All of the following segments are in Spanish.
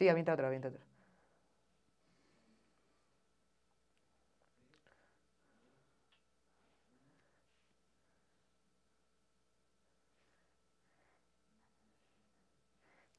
Sí, avienta otra, avienta otra.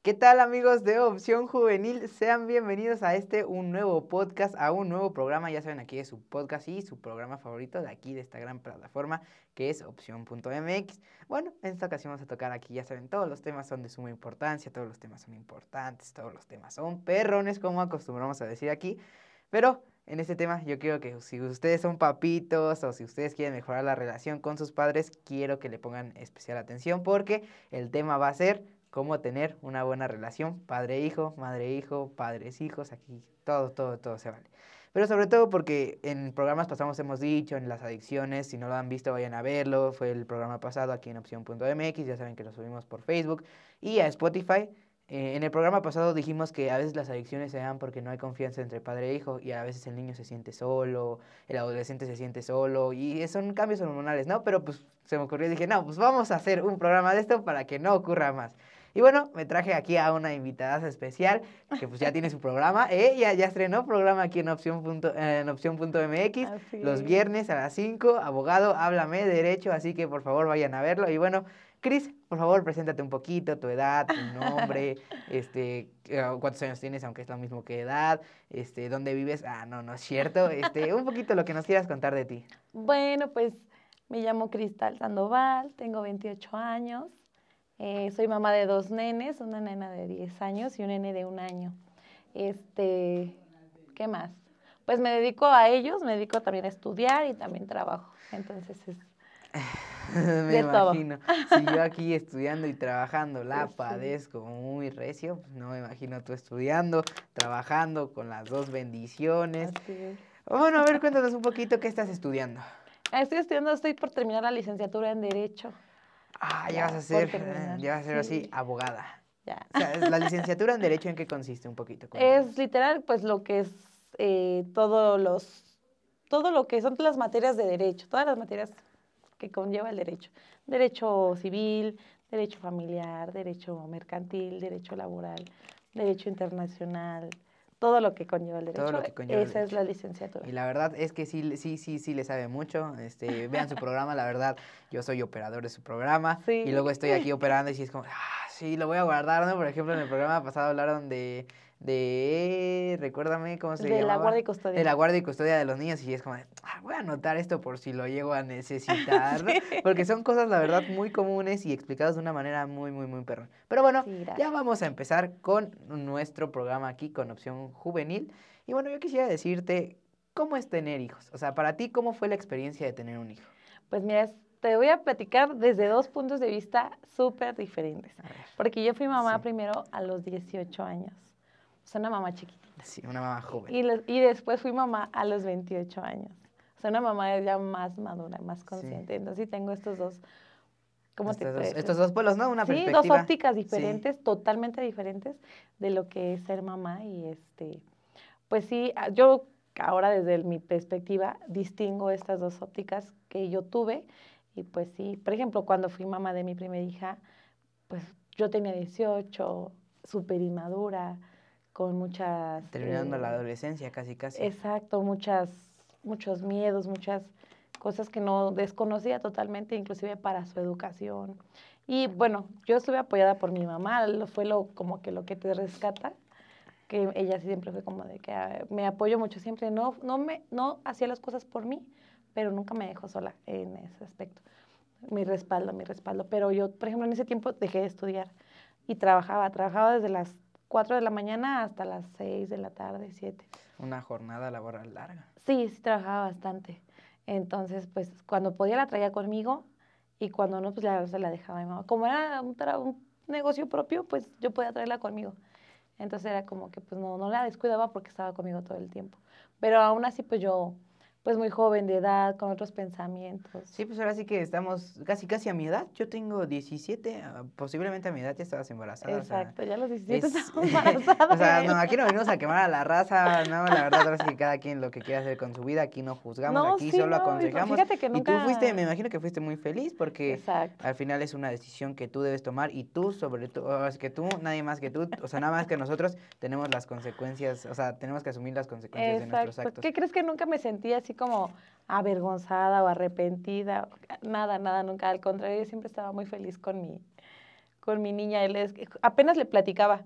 ¿Qué tal amigos de Opción Juvenil? Sean bienvenidos a este un nuevo podcast, a un nuevo programa. Ya saben, aquí es su podcast y su programa favorito de aquí, de esta gran plataforma que es opción.mx. Bueno, en esta ocasión vamos a tocar aquí, ya saben, todos los temas son de suma importancia, todos los temas son importantes, todos los temas son perrones, como acostumbramos a decir aquí. Pero en este tema yo quiero que si ustedes son papitos o si ustedes quieren mejorar la relación con sus padres, quiero que le pongan especial atención porque el tema va a ser cómo tener una buena relación, padre-hijo, madre-hijo, padres-hijos, aquí todo, todo, todo se vale. Pero sobre todo porque en programas pasados hemos dicho, en las adicciones, si no lo han visto vayan a verlo, fue el programa pasado aquí en opción.mx, ya saben que lo subimos por Facebook y a Spotify. Eh, en el programa pasado dijimos que a veces las adicciones se dan porque no hay confianza entre padre e hijo y a veces el niño se siente solo, el adolescente se siente solo y son cambios hormonales, ¿no? Pero pues se me ocurrió y dije, no, pues vamos a hacer un programa de esto para que no ocurra más. Y bueno, me traje aquí a una invitada especial que pues ya tiene su programa. Ella ¿eh? ya estrenó programa aquí en opción.mx en opción los viernes a las 5. Abogado, háblame derecho, así que por favor vayan a verlo. Y bueno, Cris, por favor, preséntate un poquito, tu edad, tu nombre, este, eh, cuántos años tienes, aunque es lo mismo que edad, este, dónde vives, ah, no, no es cierto, este, un poquito lo que nos quieras contar de ti. Bueno, pues me llamo Cristal Sandoval, tengo 28 años, eh, soy mamá de dos nenes, una nena de 10 años y un nene de un año. Este, ¿qué más? Pues me dedico a ellos, me dedico también a estudiar y también trabajo. Entonces es me imagino. Si yo aquí estudiando y trabajando la pues padezco muy recio, pues no me imagino tú estudiando, trabajando con las dos bendiciones. Bueno, a ver, cuéntanos un poquito qué estás estudiando. Estoy estudiando, estoy por terminar la licenciatura en Derecho. Ah, ya, vas a ser, ya vas a ser así, abogada. Ya. O sea, la licenciatura en Derecho, ¿en qué consiste un poquito? Es literal, pues lo que es eh, todos los, todo lo que son las materias de Derecho, todas las materias que conlleva el Derecho. Derecho civil, Derecho familiar, Derecho mercantil, Derecho laboral, Derecho internacional, todo lo que conlleva el derecho. Esa es la licenciatura. Y la verdad es que sí, sí, sí, sí le sabe mucho. Este, vean su programa, la verdad, yo soy operador de su programa. Y luego estoy aquí operando y si es como, ah, sí, lo voy a guardar, ¿no? Por ejemplo, en el programa pasado hablaron de de, recuérdame cómo se llama. De la guardia y custodia. De la guardia y custodia de los niños y es como, ah, voy a anotar esto por si lo llego a necesitar, porque son cosas, la verdad, muy comunes y explicadas de una manera muy, muy, muy perrón. Pero bueno, ya vamos a empezar con nuestro programa aquí con opción juvenil. Y bueno, yo quisiera decirte, ¿cómo es tener hijos? O sea, para ti, ¿cómo fue la experiencia de tener un hijo? Pues mira, te voy a platicar desde dos puntos de vista súper diferentes. Porque yo fui mamá primero a los 18 años soy una mamá chiquita. Sí, una mamá joven. Y, después fui mamá a los 28 años. soy una mamá ya más madura, más consciente. Entonces sí tengo estos dos. ¿Cómo estos, te dos, estos dos pueblos ¿no? Una sí, dos ópticas diferentes, totalmente diferentes de lo que es ser mamá. Y este, pues sí, ah, yo ahora desde mi perspectiva distingo estas dos ópticas que yo tuve. Y pues sí, por ejemplo, cuando fui mamá de mi primera hija, pues yo tenía 18, súper inmadura, con muchas... Terminando la eh, adolescencia casi, casi. Exacto, muchas, muchos miedos, muchas cosas que no desconocía totalmente, inclusive para su educación. Y bueno, yo estuve apoyada por mi mamá, fue lo, como que lo que te rescata, que ella siempre fue como de que ah, me apoyó mucho, siempre no, no, me, no hacía las cosas por mí, pero nunca me dejó sola en ese aspecto. Mi respaldo, mi respaldo. Pero yo, por ejemplo, en ese tiempo dejé de estudiar y trabajaba, trabajaba desde las 4 de la mañana hasta las 6 de la tarde, 7. Una jornada laboral larga. Sí, sí trabajaba bastante. Entonces, pues cuando podía la traía conmigo y cuando no, pues la, la dejaba a mi mamá. Como era un, negocio propio, pues yo podía traerla conmigo. Entonces era como que pues no, no la descuidaba porque estaba conmigo todo el tiempo. Pero aún así, pues yo pues muy joven de edad, con otros pensamientos. Sí, pues ahora sí que estamos casi casi a mi edad. Yo tengo 17, ah, posiblemente a mi edad ya estabas embarazada. Exacto, ya los 17 embarazada. o sea, aquí no venimos a quemar a la raza, no, la verdad ahora sí que cada quien lo que quiere hacer con su vida, aquí no juzgamos, aquí solo pues, aconsejamos. Y tú fuiste, me imagino que fuiste muy feliz porque al final es una decisión que tú debes tomar y tú sobre todo, es que tú, nadie más que tú, o sea, nada más que nosotros tenemos las consecuencias, o sea, tenemos que asumir las consecuencias de nuestros actos. ¿Qué crees que nunca me sentí así? como avergonzada o arrepentida, nada, nada, nunca, al contrario, yo siempre estaba muy feliz con mi, con mi niña, él es, apenas le platicaba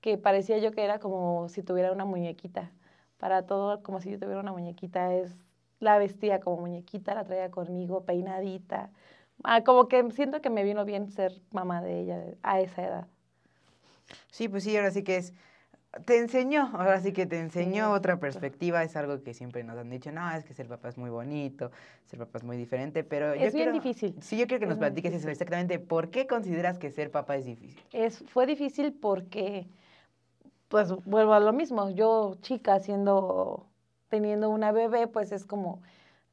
que parecía yo que era como si tuviera una muñequita, para todo como si yo tuviera una muñequita, es, la vestía como muñequita, la traía conmigo, peinadita, ah, como que siento que me vino bien ser mamá de ella a esa edad. Sí, pues sí, ahora sí que es te enseñó, ahora sí que te enseñó otra perspectiva, es algo que siempre nos han dicho, no, es que ser papá es muy bonito, ser papá es muy diferente, pero... Es bien difícil. Sí, yo quiero que nos platiques eso, exactamente, ¿por qué consideras que ser papá es difícil? Es, fue difícil porque, pues vuelvo a lo mismo, yo chica siendo, teniendo una bebé, pues es como,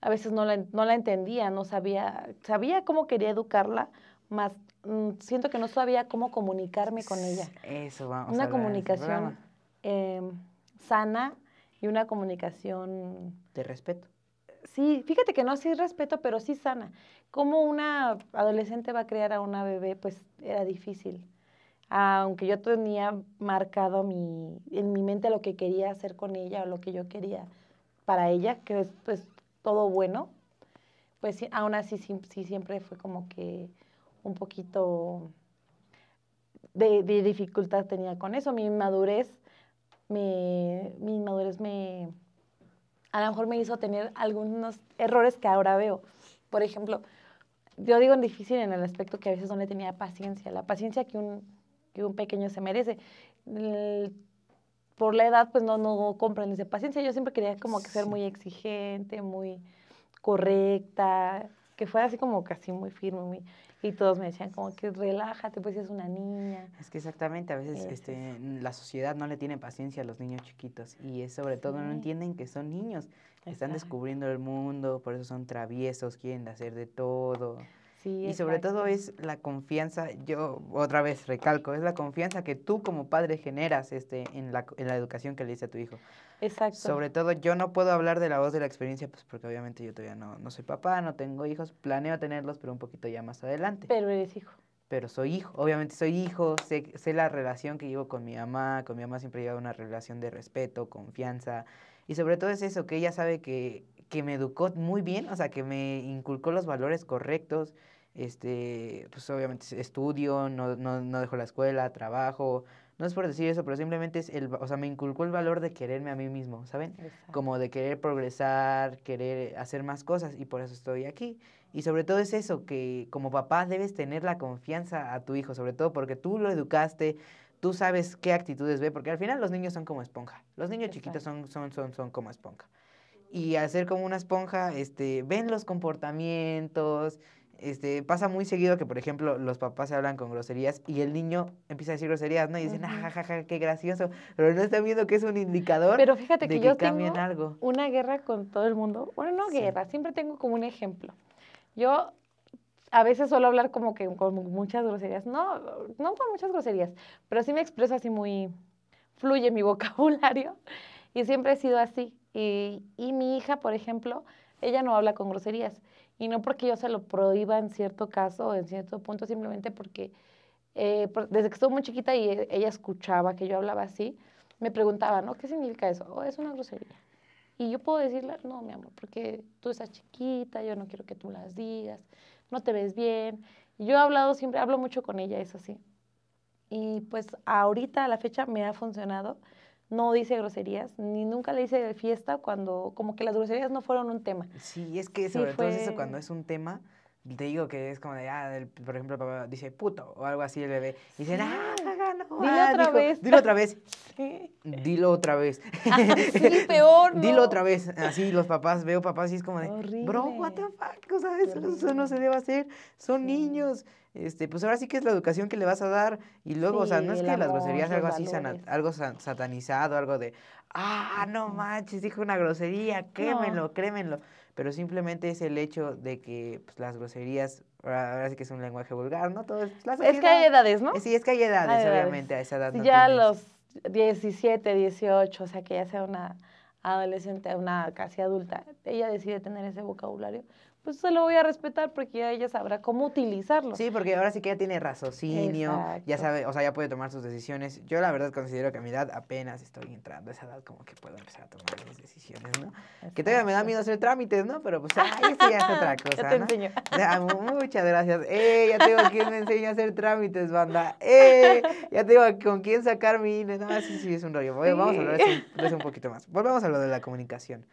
a veces no la, no la entendía, no sabía, sabía cómo quería educarla, más mm, siento que no sabía cómo comunicarme con ella. Eso, vamos. Una comunicación Em, sana y una comunicación... De respeto. Sí, fíjate que no, sí respeto, pero sí sana. ¿Cómo una adolescente va a criar a una bebé? Pues era difícil. Aunque yo tenía marcado en mi mente lo que quería hacer con ella o lo que yo quería para ella, que es pues todo bueno, pues aún así sí, siempre fue como que un poquito de, dificultad tenía con eso. Mi madurez me, mi inmadurez me, a lo mejor me hizo tener algunos errores que ahora veo. Por ejemplo, yo digo difícil en el aspecto que a veces no le tenía paciencia, la paciencia que un, pequeño se merece. por la edad, pues no, no comprendes de paciencia. Yo siempre quería como que ser muy exigente, muy correcta, que fue así como casi muy firme, y todos me decían como que relájate, pues es una niña. Es que exactamente, a veces eh, este, la sociedad no le tiene paciencia a los niños chiquitos y es sobre todo no entienden que son niños, están descubriendo el mundo, por eso son traviesos, quieren hacer de todo y sobre todo es la confianza, yo otra vez recalco, es la confianza que tú como padre generas este, en, la, en la educación que le diste a tu hijo. Exacto. Sobre todo yo no puedo hablar de la voz de la experiencia, pues porque obviamente yo todavía no, no soy papá, no tengo hijos, planeo tenerlos, pero un poquito ya más adelante. Pero eres hijo. Pero soy hijo, obviamente soy hijo, sé, sé la relación que llevo con mi mamá, con mi mamá siempre he llevado una relación de respeto, confianza, y sobre todo es eso, que ella sabe que, que me educó muy bien, o sea, que me inculcó los valores correctos, este, pues obviamente estudio, no, no, no dejo la escuela, trabajo, no es por decir eso, pero simplemente es el, o sea, me inculcó el valor de quererme a mí mismo, ¿saben? Como de querer progresar, querer hacer más cosas y por eso estoy aquí. Y sobre todo es eso, que como papá debes tener la confianza a tu hijo, sobre todo porque tú lo educaste, tú sabes qué actitudes ve, porque al final los niños son como esponja, los niños chiquitos son, son, son, son como esponja. Y al ser como una esponja, este, ven los comportamientos, este, pasa muy seguido que, por ejemplo, los papás se hablan con groserías y el niño empieza a decir groserías, ¿no? Y dicen, ajá, ah, qué gracioso. Pero no están viendo que es un indicador. Pero fíjate que, yo tengo algo. una guerra con todo el mundo. Bueno, no guerra, siempre tengo como un ejemplo. Yo a veces suelo hablar como que con muchas groserías. No, no con muchas groserías, pero sí me expreso así muy. fluye mi vocabulario. Y siempre he sido así. Y, y mi hija, por ejemplo, ella no habla con groserías. Y no porque yo se lo prohíba en cierto caso, o en cierto punto, simplemente porque eh, desde que estuve muy chiquita y e, ella escuchaba que yo hablaba así, me preguntaba, ¿no? ¿Qué significa eso? Oh, es una grosería. Y yo puedo decirle, no, mi amor, porque tú estás chiquita, yo no quiero que tú las digas, no te ves bien. Yo he hablado siempre, hablo mucho con ella, es así. Y pues ahorita, a la fecha, me ha funcionado no dice groserías, ni nunca le hice fiesta cuando, como que las groserías no fueron un tema. Sí, es que sobre todo eso cuando es un tema, te digo que es como de, ah, por ejemplo, el papá dice puto o algo así el bebé. Y dicen, ah, no. Dilo otra ah, vez. Dilo otra vez. Dilo otra vez. Ah, sí, peor. Dilo otra vez. Así los papás, veo papás y es como de, bro, what the fuck, o sea, eso, no se debe hacer. Son niños. Este, pues ahora sí que es la educación que le vas a dar y luego, o sea, no es que las groserías algo así, algo satanizado, algo de, ah, no manches, dijo una grosería, crémelo, crémenlo pero simplemente es el hecho de que pues, las groserías, ahora sí que es un lenguaje vulgar, ¿no? Todo, es pues, que hay edades, ¿no? Sí, es que hay edades, obviamente, a esa edad. No ya a los 17, 18, o sea, que ya sea una adolescente, una casi adulta, ella decide tener ese vocabulario, pues se lo voy a respetar porque ya ella sabrá cómo utilizarlo. Sí, porque ahora sí que ya tiene raciocinio, ya sabe, o sea, ya puede tomar sus decisiones. Yo la verdad considero que a mi edad apenas estoy entrando a esa edad como que puedo empezar a tomar las decisiones, ¿no? Que todavía me da miedo hacer trámites, ¿no? Pero pues ahí sí ya es otra cosa, Ya te muchas gracias. Eh, ya tengo quien me enseña a hacer trámites, banda. Eh, ya tengo con quién sacar mi e. No, sí, sí, es un rollo. Vamos a hablar un poquito más. Volvemos a lo de la comunicación.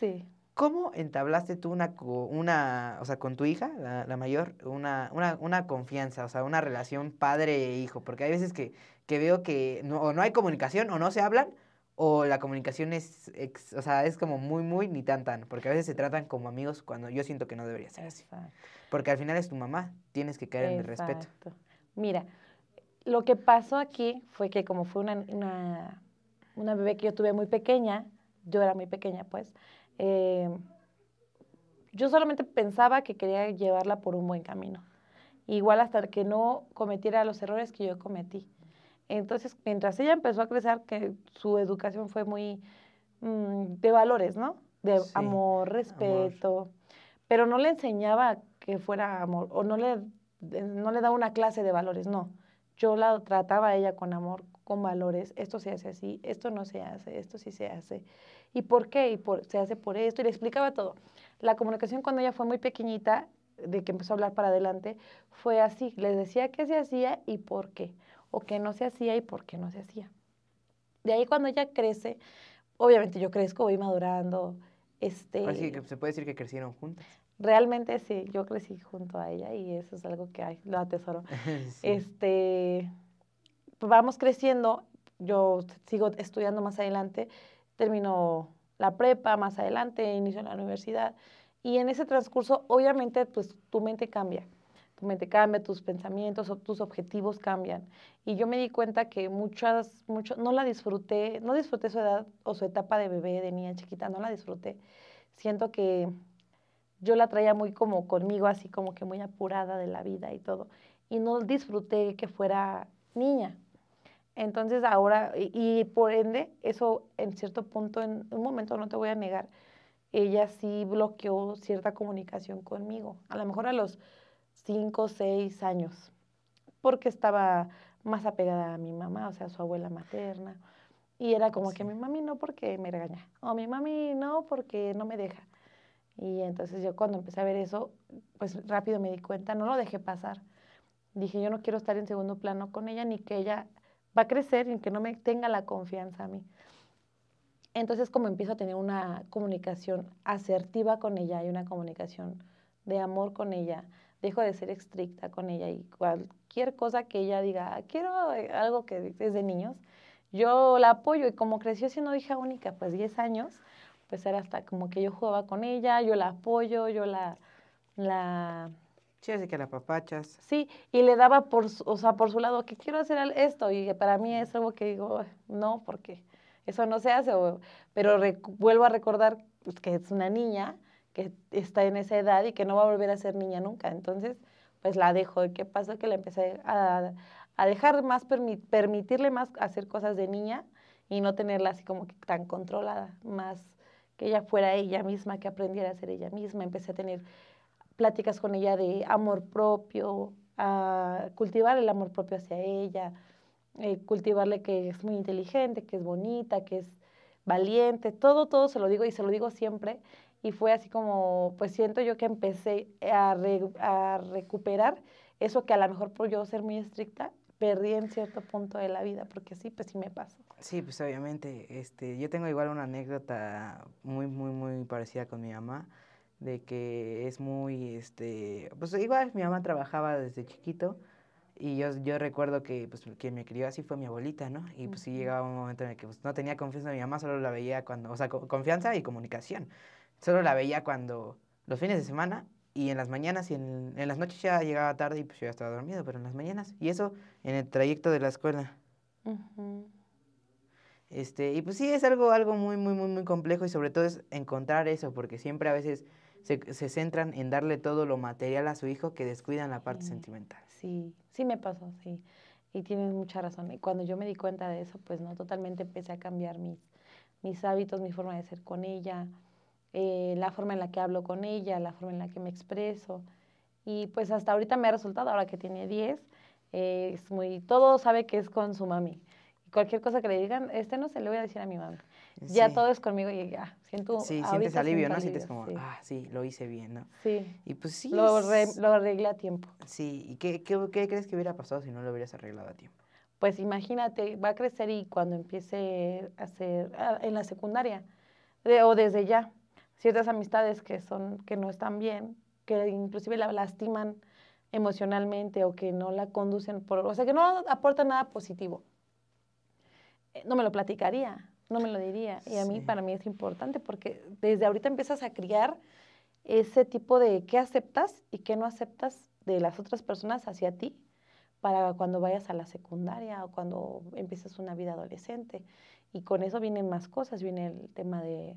Sí. ¿Cómo entablaste tú una, o sea, con tu hija, la, mayor, una, una, confianza, o sea, una relación padre-hijo? E porque hay veces que, veo que no, o no hay comunicación o no se hablan, o la comunicación es, o sea, es como muy, muy, ni tan, tan, porque a veces se tratan como amigos cuando yo siento que no debería ser así. Porque al final es tu mamá, tienes que caer en el respeto. Mira, lo que pasó aquí fue que como fue una, una bebé que yo tuve muy pequeña, yo era muy pequeña pues, eh, yo solamente pensaba que quería llevarla por un buen camino, igual hasta que no cometiera los errores que yo cometí. Entonces, mientras ella empezó a crecer, que su educación fue muy mm, de valores, ¿no? De amor, respeto, pero no le enseñaba que fuera amor, o no le, no le daba una clase de valores, no. Yo la trataba a ella con amor, con valores, esto se hace así, esto no se hace, esto sí se hace. ¿Y por qué? Y se hace por esto. Y le explicaba todo. La comunicación cuando ella fue muy pequeñita, de que empezó a hablar para adelante, fue así. Les decía qué se hacía y por qué. O qué no se hacía y por qué no se hacía. De ahí cuando ella crece, obviamente yo crezco, voy madurando. Este, Así que se puede decir que crecieron juntas. Realmente sí, yo crecí junto a ella y eso es algo que hay lo atesoro. Este, pues vamos creciendo, yo sigo estudiando más adelante terminó la prepa, más adelante inició la universidad. Y en ese transcurso, obviamente, pues tu mente cambia. Tu mente cambia, tus pensamientos, o tus objetivos cambian. Y yo me di cuenta que muchas, mucho, no la disfruté, no disfruté su edad o su etapa de bebé, de niña chiquita, no la disfruté. Siento que yo la traía muy como conmigo, así como que muy apurada de la vida y todo. Y no disfruté que fuera niña, entonces ahora, y, por ende, eso en cierto punto, en un momento no te voy a negar, ella sí bloqueó cierta comunicación conmigo, a lo mejor a los cinco seis años, porque estaba más apegada a mi mamá, o sea, a su abuela materna. Y era como que mi mami no porque me regaña, o mi mami no porque no me deja. Y entonces yo cuando empecé a ver eso, pues rápido me di cuenta, no lo dejé pasar. Dije, yo no quiero estar en segundo plano con ella, ni que ella va a crecer y que no me tenga la confianza a mí. Entonces, como empiezo a tener una comunicación asertiva con ella y una comunicación de amor con ella, dejo de ser estricta con ella y cualquier cosa que ella diga, quiero eh, algo que es de niños, yo la apoyo y como creció siendo hija única, pues 10 años, pues era hasta como que yo jugaba con ella, yo la apoyo, yo la, la y que la papachas. Sí, y le daba por, o sea, por su lado que quiero hacer esto y para mí es algo que digo, no, porque eso no se hace, pero vuelvo a recordar pues, que es una niña que está en esa edad y que no va a volver a ser niña nunca, entonces pues la dejo. ¿Y qué pasó Que la empecé a, a dejar más, permitirle más hacer cosas de niña y no tenerla así como que tan controlada, más que ella fuera ella misma, que aprendiera a ser ella misma, empecé a tener pláticas con ella de amor propio, a cultivar el amor propio hacia ella, eh, cultivarle que es muy inteligente, que es bonita, que es valiente, todo, todo se lo digo y se lo digo siempre. Y fue así como, pues siento yo que empecé a, recuperar eso que a lo mejor por yo ser muy estricta perdí en cierto punto de la vida, porque sí, pues sí me pasó. Sí, pues obviamente, este, yo tengo igual una anécdota muy, muy, muy parecida con mi mamá de que es muy, este, pues igual mi mamá trabajaba desde chiquito y yo, yo recuerdo que pues quien me crió así fue mi abuelita, ¿no? Y pues sí llegaba un momento en el que pues, no tenía confianza en mi mamá, solo la veía cuando, o sea, confianza y comunicación. Solo la veía cuando, los fines de semana y en las mañanas y en, en las noches ya llegaba tarde y pues yo ya estaba dormido, pero en las mañanas. Y eso en el trayecto de la escuela. Este, y pues sí, es algo, algo muy, muy, muy, muy complejo y sobre todo es encontrar eso, porque siempre a veces se, centran en darle todo lo material a su hijo que descuidan la parte sentimental. Sí, sí me pasó, sí. Y tienes mucha razón. Y cuando yo me di cuenta de eso, pues no, totalmente empecé a cambiar mis, mis hábitos, mi forma de ser con ella, eh, la forma en la que hablo con ella, la forma en la que me expreso. Y pues hasta ahorita me ha resultado, ahora que tiene 10, eh, es muy, todo sabe que es con su mami. cualquier cosa que le digan, este no se lo voy a decir a mi mami ya todo es conmigo y ya, siento... Sí, sientes alivio, ¿no? sientes como, ah, sí, lo hice bien, ¿no? Sí. Y pues sí. Lo, arreglé a tiempo. Sí, ¿y qué, crees que hubiera pasado si no lo hubieras arreglado a tiempo? Pues imagínate, va a crecer y cuando empiece a hacer, en la secundaria, o desde ya, ciertas amistades que son, que no están bien, que inclusive la lastiman emocionalmente o que no la conducen por, o sea, que no aporta nada positivo. Eh, no me lo platicaría, no me lo diría. Y a mí, para mí es importante porque desde ahorita empiezas a criar ese tipo de qué aceptas y qué no aceptas de las otras personas hacia ti para cuando vayas a la secundaria o cuando empieces una vida adolescente. Y con eso vienen más cosas, viene el tema de,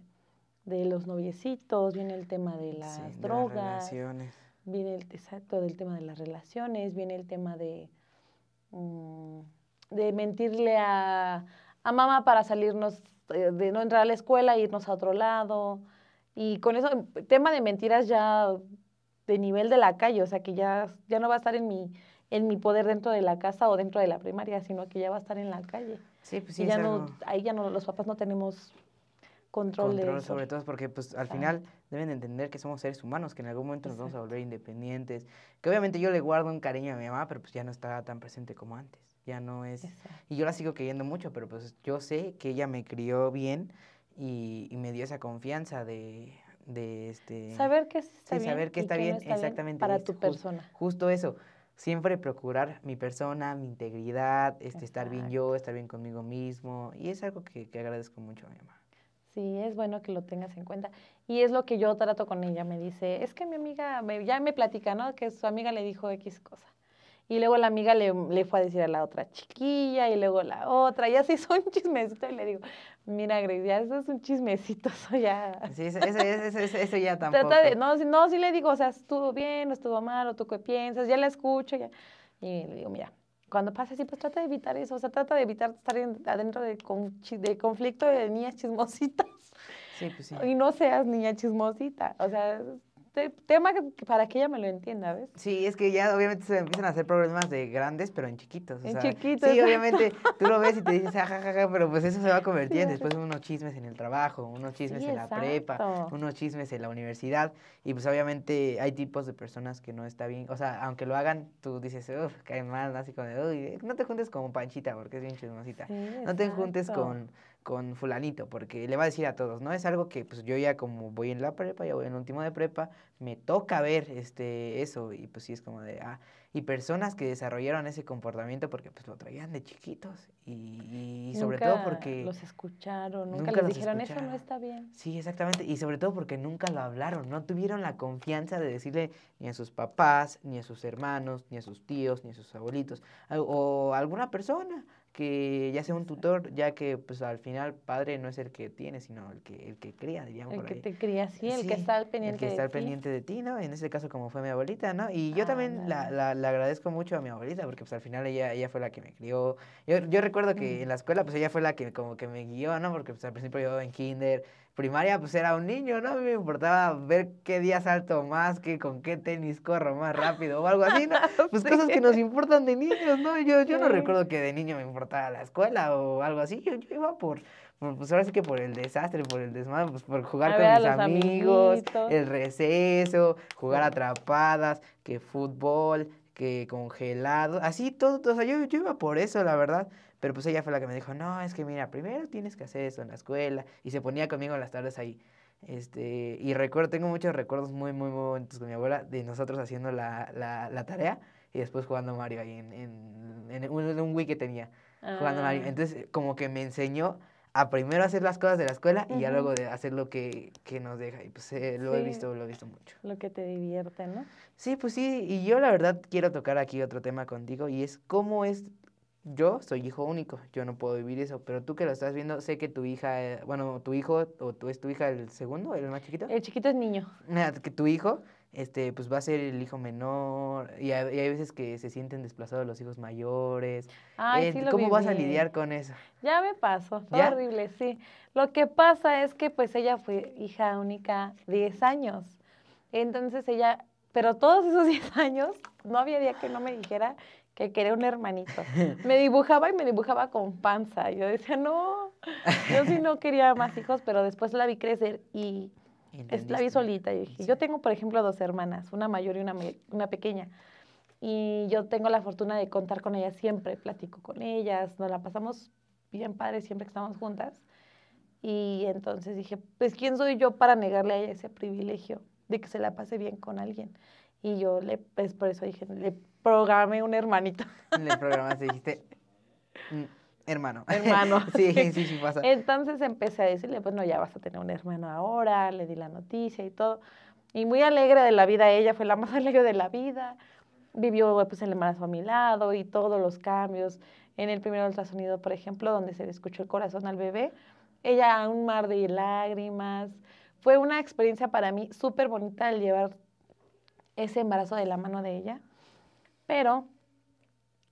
de los noviecitos, viene el tema de las drogas, de las relaciones. viene el exacto del tema de las relaciones, viene el tema de, mm, de mentirle a, a mamá para salirnos, eh, de no entrar a la escuela, e irnos a otro lado. Y con eso, em, tema de mentiras ya de nivel de la calle, o sea que ya, ya no va a estar en mi, en mi poder dentro de la casa o dentro de la primaria, sino que ya va a estar en la calle. Sí, pues sí. ya ahí ya no, los papás no tenemos control, de eso. sobre todo porque pues al final deben entender que somos seres humanos, que en algún momento nos vamos a volver independientes, que obviamente yo le guardo un cariño a mi mamá, pero pues ya no está tan presente como antes ya no es... Y yo la sigo queriendo mucho, pero pues yo sé que ella me crió bien y, me dio esa confianza de, de este... Saber que está bien. Saber que está bien, exactamente. para tu persona. justo eso. Siempre procurar mi persona, mi integridad, este, estar bien yo, estar bien conmigo mismo. Y es algo que, que agradezco mucho a mi mamá. Sí, es bueno que lo tengas en cuenta. Y es lo que yo trato con ella. Me dice, es que mi amiga, ya me platica, ¿no? Que su amiga le dijo X cosa. Y luego la amiga le, fue a decir a la otra chiquilla y luego la otra. Y así hizo un chismecito y le digo, mira, Grace, ya eso es un chismecito, eso ya... Sí, eso, ya tampoco. Trata de, no, no, sí le digo, o sea, estuvo bien, estuvo mal, o tú qué piensas, ya la escucho, ya. Y le digo, mira, cuando pasa así, pues trata de evitar eso, o sea, trata de evitar estar adentro de con, conflicto de niñas chismositas. Sí, pues sí. Y no seas niña chismosita, o sea, tema que, para que ella me lo entienda, ¿ves? Sí, es que ya obviamente se empiezan a hacer problemas de grandes, pero en chiquitos. en chiquitos. Sí, obviamente tú lo ves y te dices, ajá, pero pues eso se va a en Después unos chismes en el trabajo, unos chismes en la prepa, unos chismes en la universidad. Y pues obviamente hay tipos de personas que no está bien. O sea, aunque lo hagan, tú dices, uff, caen mal, así como de, uy, no te juntes con Panchita porque es bien chismosita. no te juntes con con fulanito, porque le va a decir a todos, ¿no? Es algo que pues yo ya como voy en la prepa, ya voy en el último de prepa, me toca ver este, eso y pues sí es como de, ah, y personas que desarrollaron ese comportamiento porque pues lo traían de chiquitos y, sobre todo porque... Los escucharon, nunca, les dijeron, eso no está bien. Sí, exactamente, y sobre todo porque nunca lo hablaron, no tuvieron la confianza de decirle ni a sus papás, ni a sus hermanos, ni a sus tíos, ni a sus abuelitos, o, o alguna persona que ya sea un tutor, ya que pues al final padre no es el que tiene, sino el que el que cría, diríamos el que te cría, sí, el que está al pendiente el que está al pendiente de ti, ¿no? En ese caso como fue mi abuelita, ¿no? Y yo también la, agradezco mucho a mi abuelita porque pues al final ella ella fue la que me crió. Yo, recuerdo que en la escuela pues ella fue la que como que me guió, ¿no? Porque pues al principio yo en kinder primaria pues era un niño, ¿no? A mí me importaba ver qué día salto más, que con qué tenis corro más rápido o algo así, ¿no? Pues cosas que nos importan de niños, ¿no? Yo, yo no recuerdo que de niño me importara la escuela o algo así, yo, iba por, pues ahora sí que por el desastre, por el desmadre, pues por jugar con mis amigos, el receso, jugar atrapadas, que fútbol, que congelado, así todo, o sea, yo, yo iba por eso, la verdad. Pero pues ella fue la que me dijo, no, es que mira, primero tienes que hacer eso en la escuela. Y se ponía conmigo las tardes ahí. Este, y recuerdo, tengo muchos recuerdos muy, muy, muy bonitos con mi abuela de nosotros haciendo la, tarea y después jugando Mario ahí en, en, un, un Wii que tenía. Jugando Mario. Ah. Entonces, como que me enseñó a primero hacer las cosas de la escuela y ya luego de hacer lo que, que nos deja. Y pues eh, lo he visto, lo he visto mucho. Lo que te divierte, ¿no? Sí, pues sí. Y yo la verdad quiero tocar aquí otro tema contigo y es cómo es yo soy hijo único, yo no puedo vivir eso, pero tú que lo estás viendo, sé que tu hija, eh, bueno, tu hijo, o tú es tu hija el segundo, el más chiquito. El chiquito es niño. Ah, que tu hijo, este, pues va a ser el hijo menor, y hay, veces que se sienten desplazados los hijos mayores. Ay, eh, ¿Cómo vas a lidiar con eso? Ya me pasó, fue horrible, sí. Lo que pasa es que pues ella fue hija única 10 años, entonces ella, pero todos esos 10 años, no había día que no me dijera que quería un hermanito. Me dibujaba y me dibujaba con panza. Yo decía, no, yo sí no quería más hijos, pero después la vi crecer y la vi solita. Y yo tengo, por ejemplo, dos hermanas, una mayor y una, pequeña. Y yo tengo la fortuna de contar con ellas siempre, platico con ellas, nos la pasamos bien padre siempre que estamos juntas. Y entonces dije, pues ¿quién soy yo para negarle a ella ese privilegio de que se la pase bien con alguien? Y yo le, pues por eso dije, le programé un hermanito. programa programaste, dijiste, mm, hermano. Hermano. sí, sí, sí pasa. Entonces empecé a decirle, pues no, ya vas a tener un hermano ahora, le di la noticia y todo. Y muy alegre de la vida, ella fue la más alegre de la vida. Vivió pues el embarazo a mi lado y todos los cambios. En el primer ultrasonido, por ejemplo, donde se le escuchó el corazón al bebé, ella a un mar de lágrimas. Fue una experiencia para mí súper bonita el llevar ese embarazo de la mano de ella pero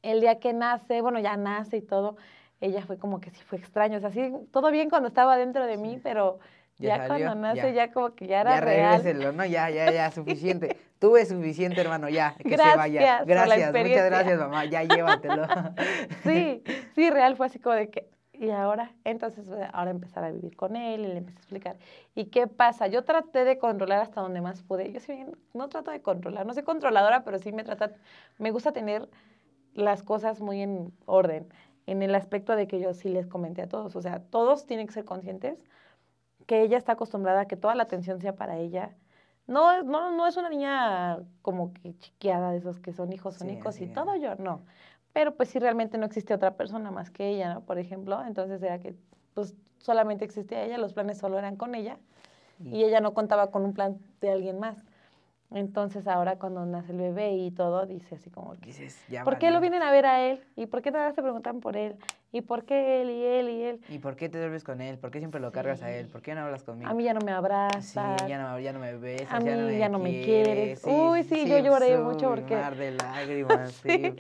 el día que nace, bueno, ya nace y todo, ella fue como que sí fue extraño, o sea, sí, todo bien cuando estaba dentro de mí, pero ya, cuando nace, ya. como que ya era ya real. ¿no? Ya, ya, ya, suficiente. Tuve suficiente, hermano, ya, que se vaya. Gracias, muchas gracias, mamá, ya llévatelo. sí, sí, real fue así como de que, y ahora, entonces ahora empezar a vivir con él y le empecé a explicar. ¿Y qué pasa? Yo traté de controlar hasta donde más pude. Yo sí, no trato de controlar, no soy controladora, pero sí me trata, me gusta tener las cosas muy en orden, en el aspecto de que yo sí les comenté a todos. O sea, todos tienen que ser conscientes que ella está acostumbrada a que toda la atención sea para ella. No, no, no es una niña como que chiqueada de esos que son hijos únicos y todo yo, no pero pues si realmente no existe otra persona más que ella, ¿no? Por ejemplo, entonces era que pues solamente existía ella, los planes solo eran con ella y ella no contaba con un plan de alguien más. Entonces ahora cuando nace el bebé y todo, dice así como, Dices, ya ¿por qué lo vienen a ver a él? ¿Y por qué nada se preguntan por él? ¿Y por qué él y él y él? ¿Y por qué te duermes con él? ¿Por qué siempre lo cargas a él? ¿Por qué no hablas conmigo? A mí ya no me abraza Sí, ya no, ya no me besas. A mí ya no me, quieres. Uy, sí, yo lloré mucho porque... mar de lágrimas, sí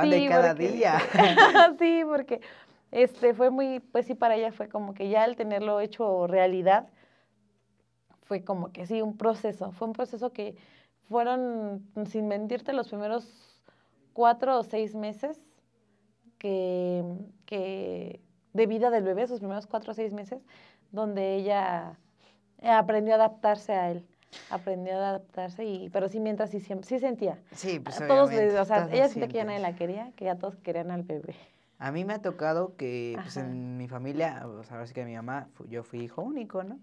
sí, cada porque, día. sí, porque este fue muy, pues sí, para ella fue como que ya al tenerlo hecho realidad, fue como que sí, un proceso. Fue un proceso que fueron, sin mentirte, los primeros cuatro o seis meses que, que de vida del bebé, esos primeros cuatro o seis meses, donde ella aprendió a adaptarse a él aprendió a adaptarse, y, pero sí mientras sí, sí sentía. Sí, pues, todos, O sea, ella sentía que ya nadie la quería, que ya todos querían al bebé. A mí me ha tocado que pues, en mi familia, o sea, ahora sí que mi mamá, yo fui hijo único, ¿no?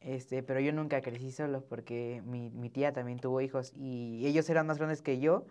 Este, pero yo nunca crecí solo porque mi, mi tía también tuvo hijos y ellos eran más grandes que yo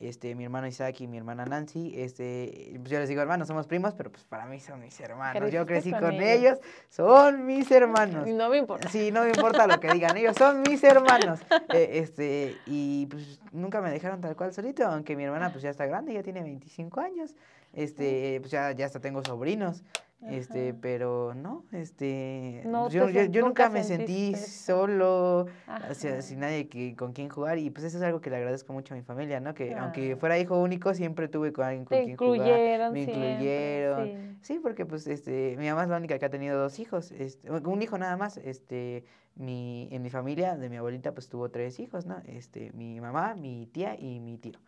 este, mi hermano Isaac y mi hermana Nancy, este, pues yo les digo hermanos, somos primos, pero pues para mí son mis hermanos. Yo crecí con, ellos? son mis hermanos. No me importa. Sí, no me importa lo que digan ellos, son mis hermanos. E, este, y pues nunca me dejaron tal cual solito, aunque mi hermana pues ya está grande, ya tiene 25 años. Este, pues ya, ya hasta tengo sobrinos. Este, pero no, este, yo, nunca, me sentí solo, hacia sin nadie con quien jugar y pues eso es algo que le agradezco mucho a mi familia, ¿no? Que aunque fuera hijo único, siempre tuve con alguien con quien jugar, me incluyeron. Sí. porque pues este, mi mamá es la única que ha tenido dos hijos, este, un hijo nada más, este, mi, en mi familia de mi abuelita pues tuvo tres hijos, ¿no? Este, mi mamá, mi tía y mi tío.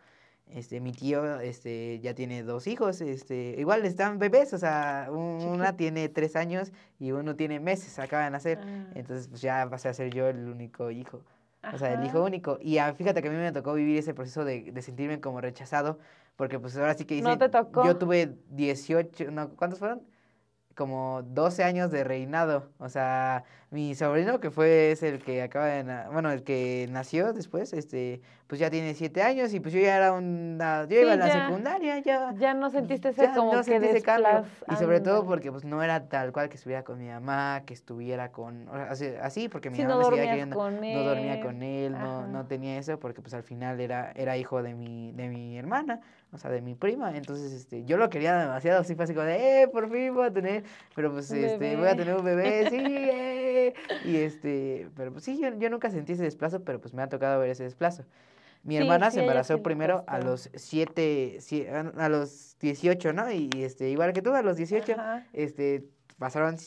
Este, mi tío este, ya tiene dos hijos, este, igual están bebés, o sea, una tiene tres años y uno tiene meses, acaba de nacer. Ah. Entonces, pues ya pasé a ser yo el único hijo, o sea, el hijo único. Y fíjate que a mí me tocó vivir ese proceso de, sentirme como rechazado, porque pues ahora sí que hice, yo tuve 18, no, ¿cuántos fueron? Como 12 años de reinado, o sea, mi sobrino, que fue, es el que acaba de, bueno, el que nació después, este, pues ya tiene siete años y pues yo ya era un... Ah, yo iba a la secundaria, ya. Ya no sentiste ese como que Y sobre todo porque pues no era tal cual que estuviera con mi mamá, que estuviera con, así, porque mi mamá no me seguía queriendo, no dormía con él, no, no, tenía eso, porque pues al final era, era hijo de mi, de mi hermana, o sea, de mi prima, entonces, este, yo lo quería demasiado, así fue así como de, eh, por fin voy a tener, pero pues, este, voy a tener un bebé, sí, eh. Y este, pero pues sí, yo, nunca sentí ese desplazo, pero pues me ha tocado ver ese desplazo. Mi hermana se embarazó primero a los siete, a los 18, ¿no? Y este, igual que tú, a los 18, este, pasaron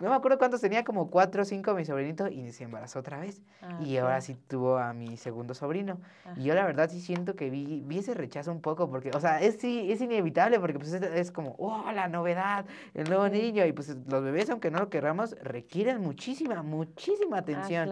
no me acuerdo cuántos tenía, como cuatro o cinco, mi sobrinito, y se embarazó otra vez. Ah, y ahora sí tuvo a mi segundo sobrino. Y yo la verdad sí siento que vi, vi ese rechazo un poco, porque, o sea, es, sí, es inevitable, porque pues es, es como, oh, la novedad, el nuevo niño. Y pues los bebés, aunque no lo queramos, requieren muchísima, muchísima ah, atención.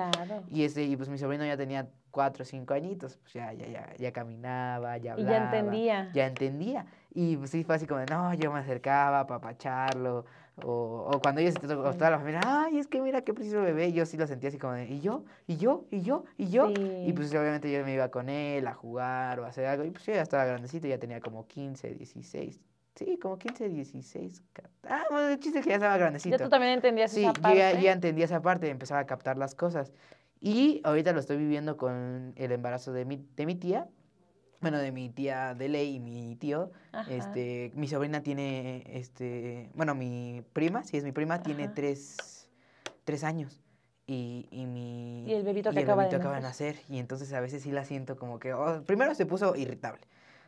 Y, ese, y pues mi sobrino ya tenía cuatro o cinco añitos, pues ya, ya, ya, ya caminaba, ya hablaba. Y ya entendía. Ya entendía. Y pues sí fue así como, no, yo me acercaba papá Charlo. O, o cuando ella se la familia, ay, es que mira qué preciso bebé. yo sí lo sentía así como ¿y yo? ¿Y yo? ¿Y yo? ¿Y yo? Y pues obviamente yo me iba con él a jugar o a hacer algo. Y pues yo ya estaba grandecito, ya tenía como 15, 16. Sí, como 15, 16. Ah, bueno, el chiste es que ya estaba grandecito. Ya tú también entendías sí, esa parte. Sí, ya, ya entendía esa parte, empezaba a captar las cosas. Y ahorita lo estoy viviendo con el embarazo de de mi tía bueno, de mi tía Dele y mi tío. Este, mi sobrina tiene, este, bueno, mi prima, si es mi prima, tiene tres, años. Y, mi... Y el bebito que acaba, de acaba nacer. Y entonces a veces sí la siento como que, oh, primero se puso irritable.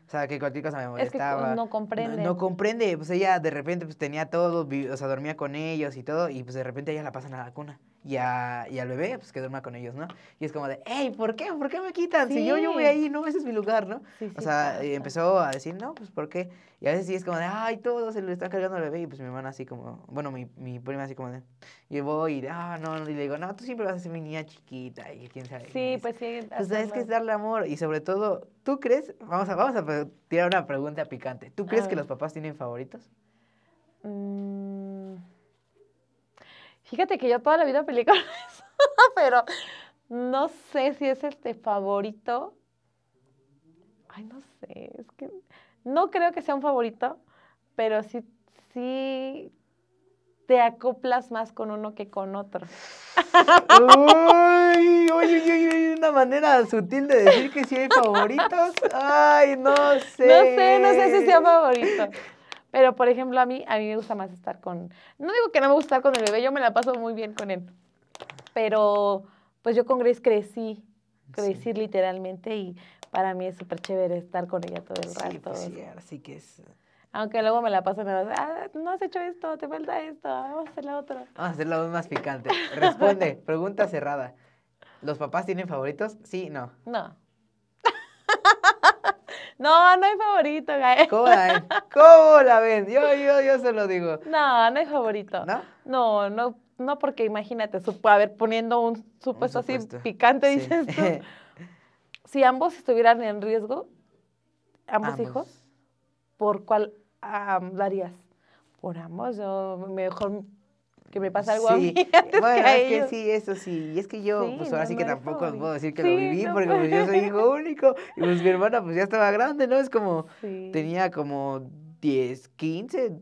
O sea, que cualquier cosa me molestaba. no comprende. No, comprende. Pues ella de repente pues, tenía todo, o sea, dormía con ellos y todo, y pues de repente ella la pasan a la cuna y, y al bebé, pues que duerma con ellos, ¿no? Y es como de, hey, ¿por qué? ¿Por qué me quitan? Si yo, yo voy ahí, no, ese es mi lugar, ¿no? o sea, empezó a decir, no, pues ¿por qué? Y a veces sí es como de, ay, todo se lo está cargando al bebé. Y pues mi hermana así como, bueno, mi, prima así como de, yo voy y, ah, no, y le digo, no, tú siempre vas a ser mi niña chiquita y quién sabe. Sí, pues sí. Pues, o sea, es que es darle amor y sobre todo, ¿tú crees? Vamos a, vamos a tirar una pregunta picante. ¿Tú crees que los papás tienen favoritos? mmm Fíjate que yo toda la vida peleé con eso, pero no sé si es este favorito. Ay, no sé, es que no creo que sea un favorito, pero sí, sí te acoplas más con uno que con otro. Uy, uy, uy, uy, una manera sutil de decir que sí hay favoritos. Ay, no sé. No sé, no sé si sea favorito. Pero, por ejemplo, a mí, a mí me gusta más estar con... No digo que no me gusta estar con el bebé, yo me la paso muy bien con él. Pero, pues yo con Grace crecí, crecí literalmente y para mí es súper chévere estar con ella todo el pues rato. sí, así que es... Aunque luego me la paso ah, no has hecho esto, te falta esto, vamos a hacer la otra. Vamos ah, a hacer la más picante. Responde, pregunta cerrada. ¿Los papás tienen favoritos? Sí, no. No. No, no hay favorito, Gael. ¿Cómo la ven? ¿Cómo la ven? Yo, yo, yo se lo digo. No, no hay favorito. ¿No? No, no, no porque imagínate, a ver, poniendo un supuesto, así picante, dices si ambos estuvieran en riesgo, ambos, hijos, ¿por cuál darías? Por ambos, yo mejor que me pasa algo antes que que sí, eso sí. Y es que yo, pues ahora sí que tampoco puedo decir que lo viví, porque pues, yo soy hijo único. Y pues mi hermana pues ya estaba grande, ¿no? Es como, tenía como 10, 15,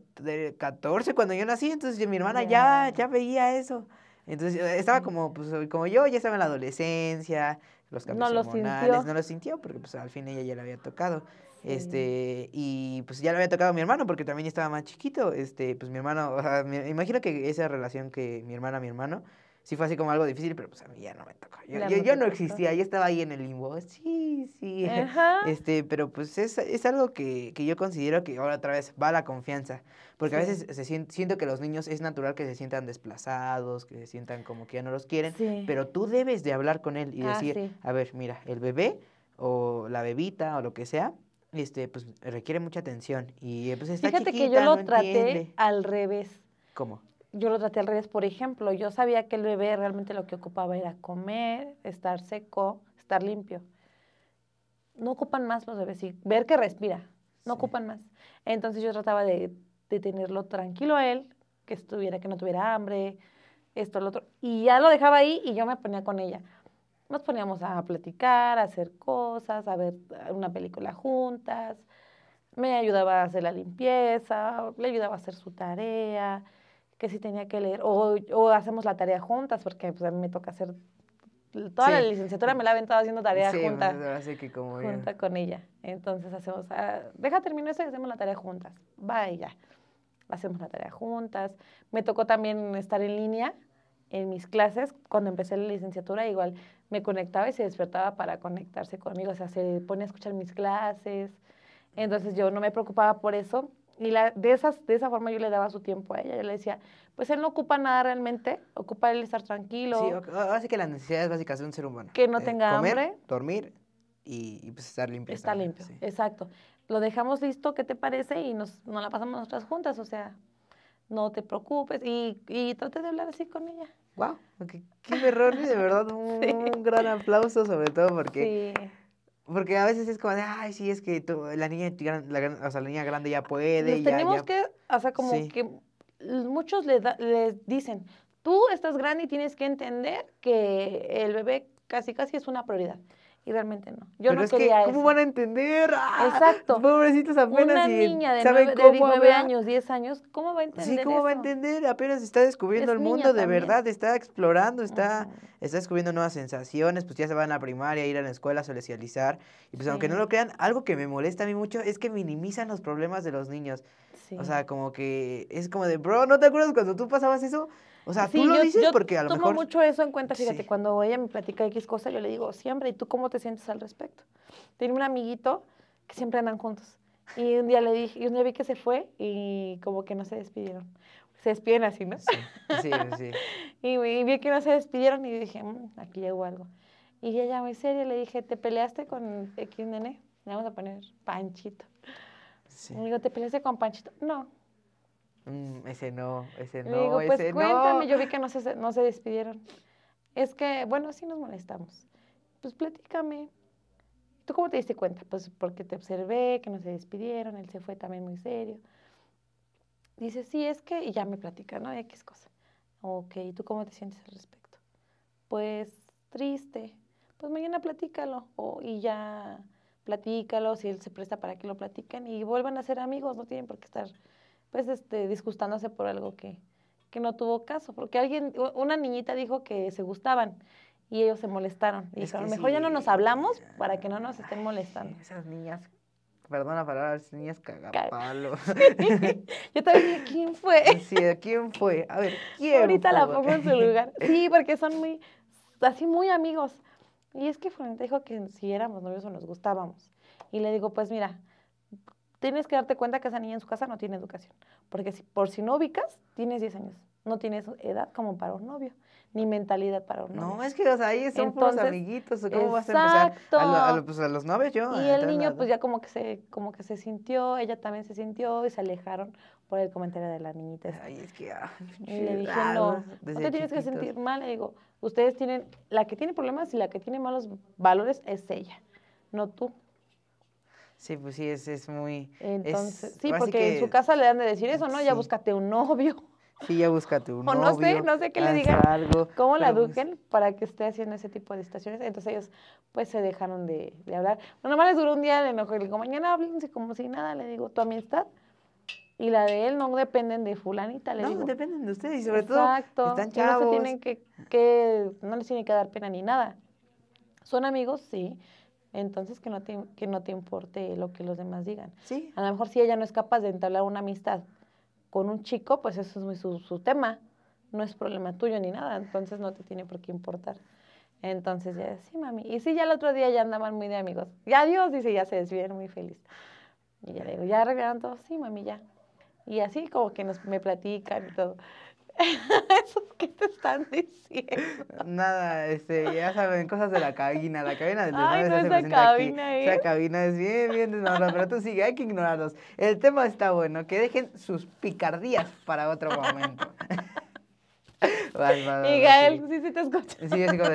14 cuando yo nací. Entonces mi hermana ya, ya veía eso. Entonces eh, estaba como, pues, como yo, ya estaba en la adolescencia, los cambios no hormonales. sintió. No lo sintió porque pues al fin ella ya lo había tocado. Este, y pues ya le había tocado a mi hermano porque también estaba más chiquito. Este, pues mi hermano, o sea, me imagino que esa relación que mi hermana, a mi hermano, sí fue así como algo difícil, pero pues a mí ya no me tocó. Yo, no existía, yo estaba ahí en el limbo. Sí, sí. Este, pero pues es, algo que, yo considero que ahora otra vez va la confianza. Porque a veces se siento, que los niños es natural que se sientan desplazados, que se sientan como que ya no los quieren, pero tú debes de hablar con él y ah, decir, a ver, mira, el bebé o la bebita o lo que sea, este, pues requiere mucha atención. Y pues Fíjate que yo lo traté al revés. ¿Cómo? Yo lo traté al revés, por ejemplo, yo sabía que el bebé realmente lo que ocupaba era comer, estar seco, estar limpio. No ocupan más los bebés, sí. ver que respira, no ocupan más. Entonces yo trataba de, de tenerlo tranquilo a él, que estuviera, que no tuviera hambre, esto, lo otro. Y ya lo dejaba ahí y yo me ponía con ella nos poníamos a platicar, a hacer cosas, a ver ah, una película juntas. Me ayudaba a hacer la limpieza, le ayudaba a hacer su tarea, que si tenía que leer, o, hacemos la tarea juntas, porque pues, a mí me toca hacer, toda la licenciatura me la he aventado haciendo tarea sí, así pues, que como junta con ella. Entonces hacemos, ah, deja termino eso y hacemos la tarea juntas. Vaya. hacemos la tarea juntas. Me tocó también estar en línea, en mis clases cuando empecé la licenciatura, igual me conectaba y se despertaba para conectarse conmigo, o sea, se pone a escuchar mis clases, entonces yo no me preocupaba por eso y la, de, esas, de esa forma yo le daba su tiempo a ella, yo le decía, pues él no ocupa nada realmente, ocupa el estar tranquilo. Sí, así que las necesidades básicas de un ser humano. Que no eh, tenga comer, Dormir y, pues estar limpio. está limpio, sí. exacto. Lo dejamos listo, ¿qué te parece? Y nos, la pasamos nosotras juntas, o sea, no te preocupes y, y trate de hablar así con ella wow, qué error! y de verdad un, gran aplauso sobre todo porque... Porque a veces es como de, ay, sí, es que la, niña, la, niña grande ya puede. tenemos que, o sea, como que muchos le da, les dicen, tú estás grande y tienes que entender que el bebé casi casi es una prioridad y realmente no. Yo Pero no es que, ¿Cómo van a entender? ¡Ah! Exacto. Pobrecitos apenas. Una niña de, nueve, años, 10 años, ¿cómo va a entender? Sí, ¿cómo va a entender? Apenas está descubriendo el mundo de verdad, está explorando, está, está descubriendo nuevas sensaciones, pues ya se van a la primaria, ir a la escuela, a socializar. Y pues aunque no lo crean, algo que me molesta a mí mucho es que minimizan los problemas de los niños. O sea, como que es como de, bro, ¿no te acuerdas cuando tú pasabas eso? O sea, tú lo dices porque a lo tomo mucho eso en cuenta, fíjate, cuando ella me platica X cosa, yo le digo, siempre, ¿y tú cómo te sientes al respecto? tiene un amiguito que siempre andan juntos. Y un día le dije, y un día vi que se fue y como que no se despidieron. Se despiden así, ¿no? Sí, sí, sí. y, vi que no se despidieron y dije, mm, aquí llegó algo. Y ella muy seria le dije, ¿te peleaste con X nene? Le vamos a poner Panchito. Sí. digo, ¿te peleaste con Panchito? No, Mm, ese no, ese no. digo, pues cuéntame, yo vi que no se, no se despidieron. Es que, bueno, sí nos molestamos. Pues platícame. ¿Tú cómo te diste cuenta? Pues porque te observé, que no se despidieron, él se fue también muy serio. Dice, sí, es que, y ya me platica, ¿no? X cosa. Ok, ¿y tú cómo te sientes al respecto? Pues triste. Pues mañana platícalo. y ya platícalo, si él se presta para que lo platiquen y vuelvan a ser amigos, no tienen por qué estar pues este, disgustándose por algo que, que no tuvo caso, porque alguien, una niñita dijo que se gustaban y ellos se molestaron. Y a lo mejor ya no nos hablamos para que no nos estén molestando. esas niñas, la palabra, las niñas cagapalos. Yo también ¿quién fue? Sí, ¿quién fue? A ver, ¿quién Ahorita la pongo en su lugar. Sí, porque son muy, así muy amigos. Y es que Fuente dijo que si éramos novios o nos gustábamos. Y le digo, pues mira, tienes que darte cuenta que esa niña en su casa no tiene educación. Porque si, por si no ubicas, tienes 10 años. No tienes edad como para un novio, ni mentalidad para un novio. No, es que, ahí son amiguitos. ¿Cómo vas a empezar? Pues, a, los novios yo. Y el niño, pues ya como que, se, como que se sintió, ella también se sintió y se alejaron por el comentario de la niñita. Ay, es que. Ah, y le dije, no, no tienes que sentir mal. Le digo, ustedes tienen, la que tiene problemas y la que tiene malos valores es ella, no tú. Sí, pues sí, es, es muy... Entonces, sí, porque en su casa le dan de decir eso, ¿no? Ya búscate un novio. Sí, ya búscate un novio. O no sé, no sé qué le digan. ¿Cómo la pues, eduquen para que esté haciendo ese tipo de estaciones? Entonces ellos pues se dejaron de, de hablar. Bueno, nomás les duró un día, le mejor le digo, mañana háblense como si nada, le digo, tu amistad y la de él no dependen de fulanita, le no, digo. No, dependen de ustedes y sobre todo están chavos. No, tienen que, no les tiene que dar pena ni nada. ¿Son amigos? Sí. Entonces, que no, te, que no te importe lo que los demás digan. A lo mejor si ella no es capaz de entablar una amistad con un chico, pues eso es su, su tema. No es problema tuyo ni nada. Entonces, no te tiene por qué importar. Entonces, ya, sí, mami. Y sí, ya el otro día ya andaban muy de amigos. Ya Dios dice, ya se desvieron muy feliz. Y ya le digo, ya arreglaron todo. Sí, mami, ya. Y así como que nos, me platican y todo. ¿Eso qué te están diciendo? Nada, este, ya saben, cosas de la cabina, la cabina del no, esa cabina Es... Esa cabina es bien, bien pero tú sigue, hay que ignorarlos. El tema está bueno, que dejen sus picardías para otro momento. Miguel, pues, sí. sí, te escucho.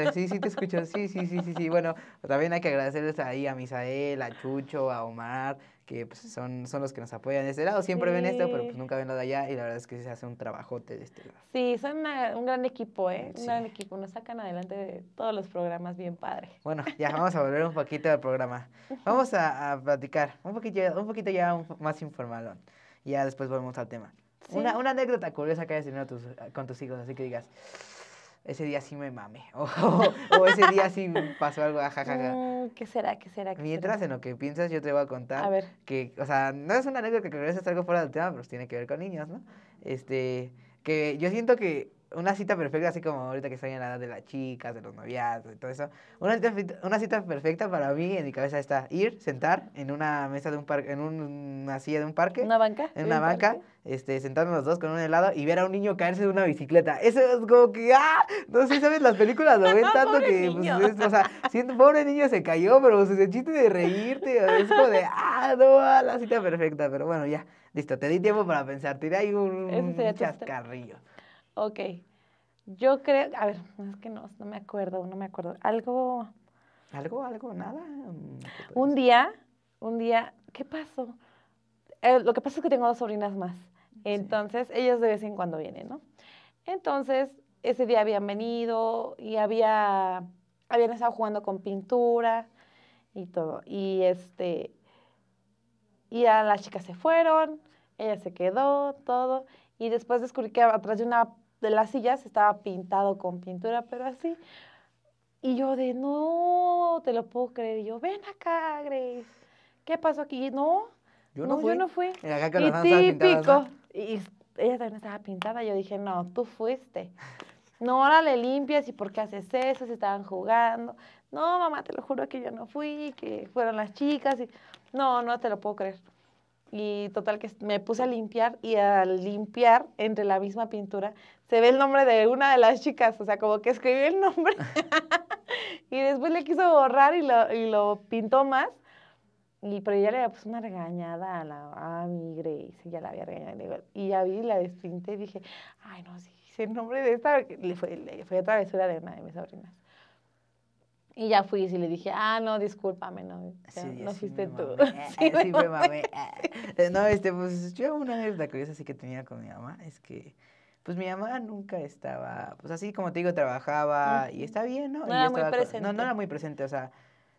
Sí, sí, sí te escucho, sí, sí, sí, sí, sí. Bueno, también hay que agradecerles ahí a Misael, a Chucho, a Omar, que pues, son, son los que nos apoyan de este lado. Siempre ven esto, pero pues nunca ven lo de allá y la verdad es que se hace un trabajote de este lado. Sí, son un gran equipo, ¿eh? Un gran equipo. Nos sacan adelante de todos los programas bien padre. Bueno, ya vamos a volver un poquito al programa. Vamos a, a platicar un poquito, un poquito ya más informal. Ya después volvemos al tema. Una, una, anécdota curiosa que hayas tenido con tus hijos, así que digas, ese día sí me mame, o, ese día sí pasó algo, ah, mm, ¿Qué será? ¿Qué será? Mientras en lo que piensas, yo te voy a contar. Que, o sea, no es una anécdota que que es algo fuera del tema, pero tiene que ver con niños, ¿no? Este, que yo siento que una cita perfecta, así como ahorita que estoy en la edad de las chicas, de los noviazgos y todo eso. Una cita, una cita perfecta para mí en mi cabeza está ir, sentar en una mesa de un parque, en una silla de un parque. Una banca. En una banca, este, sentarnos los dos con un helado y ver a un niño caerse de una bicicleta. Eso es como que, ¡ah! No sé, ¿sabes? Las películas lo ven tanto que, pues, o sea, siento, pobre niño se cayó, pero se pues, el chiste de reírte, es como de, ¡ah! No, ah, la cita perfecta, pero bueno, ya. Listo, te di tiempo para pensar, tiré ahí un chascarrillo. Ok. Yo creo, a ver, es que no, no me acuerdo, no me acuerdo. Algo. Algo, algo, nada. Un día, un día, ¿qué pasó? Eh, lo que pasa es que tengo dos sobrinas más. Entonces, ellas de vez en cuando vienen, ¿no? Entonces, ese día habían venido y había, habían estado jugando con pintura y todo. Y este, y las chicas se fueron, ella se quedó, todo. Y después descubrí que atrás de una de las sillas estaba pintado con pintura, pero así. Y yo de, no, te lo puedo creer. Y yo, ven acá, Grace. ¿Qué pasó aquí? No, yo no, fui. Yo no fui. Y, típico. Y ella también estaba pintada. Yo dije, no, tú fuiste. No, ahora le limpias y por qué haces eso, Se estaban jugando. No, mamá, te lo juro que yo no fui, que fueron las chicas. No, no te lo puedo creer. Y total que me puse a limpiar y al limpiar entre la misma pintura se ve el nombre de una de las chicas, o sea, como que escribió el nombre y después le quiso borrar y lo, pintó más. Y, pero ya le puso una regañada a, la, a mi Grace, ya la había regañado. Y ya vi, la despinté y dije, ay, no, sé, el nombre de esta, le fue, fue travesura de una de mis sobrinas. Y ya fui y le dije, ah, no, discúlpame, no, no fuiste tú. Sí, Sí, No, este, pues yo una de curiosa así que tenía con mi mamá es que pues mi mamá nunca estaba, pues así como te digo, trabajaba y está bien, ¿no? No era muy presente. no, no era muy presente, o sea,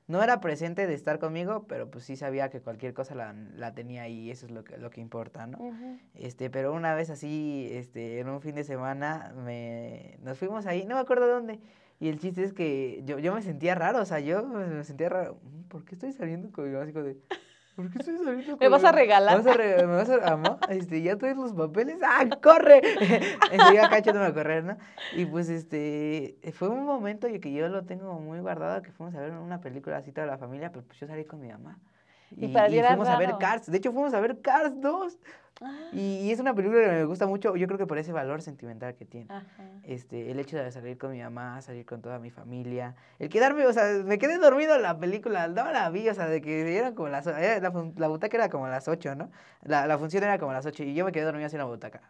no era presente de estar conmigo, pero pues sí sabía que cualquier cosa la, tenía ahí, eso es lo que, lo que importa, ¿no? Este, pero una vez así, este, en un fin de semana, me, nos fuimos ahí, no me acuerdo dónde, y el chiste es que yo, yo me sentía raro, o sea, yo me, sentía raro, mm, ¿por qué estoy saliendo con mi de... ¿Por qué estoy saliendo ¿Me vas a regalar? ¿Me vas a, regalar? ¿Me vas a amor? Este, ¿Ya traes los papeles? ¡Ah, corre! Enseguida acá echándome a correr, ¿no? Y pues, este, fue un momento que yo lo tengo muy guardado, que fuimos a ver una película así toda la familia, pero pues yo salí con mi mamá. Y, fuimos a ver Cars. De hecho, fuimos a ver Cars 2. Ah. Y, es una película que me gusta mucho, yo creo que por ese valor sentimental que tiene. Este, el hecho de salir con mi mamá, salir con toda mi familia, el quedarme, o sea, me quedé dormido en la película, no la vi, o sea, de que eran como las, eh, la, butaca era como las 8, ¿no? La, la función era como las 8 y yo me quedé dormido así en la butaca.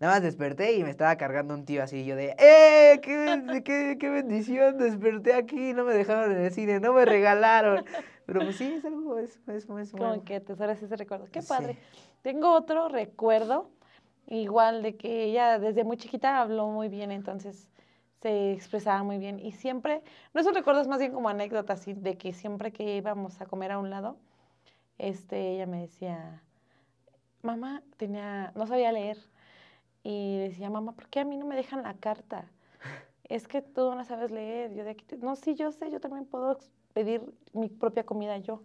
Nada más desperté y me estaba cargando un tío así. yo de, ¡eh! Qué, qué, ¡Qué, bendición! Desperté aquí, no me dejaron en el cine, no me regalaron. Pero pues sí, es algo, es, es, es Como que te ese recuerdo. ¡Qué padre! Tengo otro recuerdo, igual de que ella desde muy chiquita habló muy bien, entonces se expresaba muy bien y siempre, no son recuerdos más bien como anécdotas, de que siempre que íbamos a comer a un lado, este, ella me decía, mamá tenía, no sabía leer y decía, mamá, ¿por qué a mí no me dejan la carta? Es que tú no sabes leer, yo de aquí, no, sí, yo sé, yo también puedo pedir mi propia comida yo.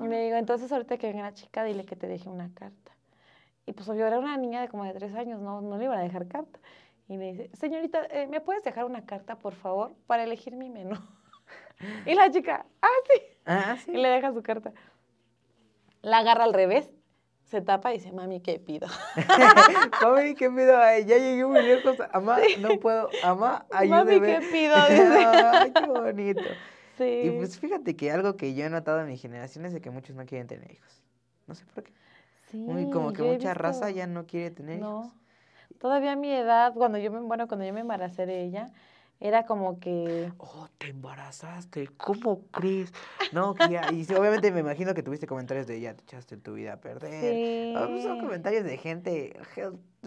Y me digo, entonces ahorita que venga la chica, dile que te deje una carta. Y pues yo era una niña de como de tres años, no, no le iban a dejar carta. Y me dice, señorita, eh, ¿me puedes dejar una carta, por favor, para elegir mi menú? y la chica, ah, ah, sí. Y le deja su carta. La agarra al revés, se tapa y dice, mami, ¿qué pido? mami, ¿qué pido? ya llegué muy lejos. Amá, no puedo. Amá, ayúdeme. Mami, ¿qué pido? Dice. Ay, qué bonito. Y pues fíjate que algo que yo he notado en mi generación es de que muchos no quieren tener hijos. No sé por qué. Sí. como que mucha raza ya no quiere tener no. hijos. Todavía a mi edad, cuando yo me, bueno, cuando yo me embaracé de ella, era como que... Oh, te embarazaste, ¿cómo crees? No, y obviamente me imagino que tuviste comentarios de ella te echaste tu vida a perder. Ah, pues, son comentarios de gente...